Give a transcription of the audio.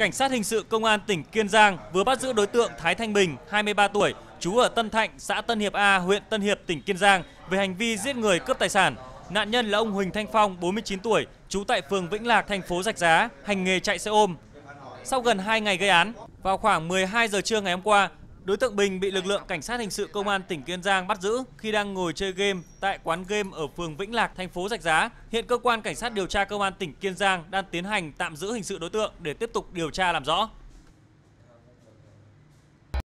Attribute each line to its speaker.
Speaker 1: Cảnh sát hình sự công an tỉnh Kiên Giang vừa bắt giữ đối tượng Thái Thanh Bình, 23 tuổi, trú ở Tân Thạnh, xã Tân Hiệp A, huyện Tân Hiệp, tỉnh Kiên Giang về hành vi giết người cướp tài sản. Nạn nhân là ông Huỳnh Thanh Phong, 49 tuổi, trú tại phường Vĩnh Lạc, thành phố Rạch Giá, hành nghề chạy xe ôm. Sau gần 2 ngày gây án, vào khoảng 12 giờ trưa ngày hôm qua, Đối tượng Bình bị lực lượng cảnh sát hình sự công an tỉnh Kiên Giang bắt giữ khi đang ngồi chơi game tại quán game ở phường Vĩnh Lạc, thành phố Rạch Giá. Hiện cơ quan cảnh sát điều tra công an tỉnh Kiên Giang đang tiến hành tạm giữ hình sự đối tượng để tiếp tục điều tra làm rõ.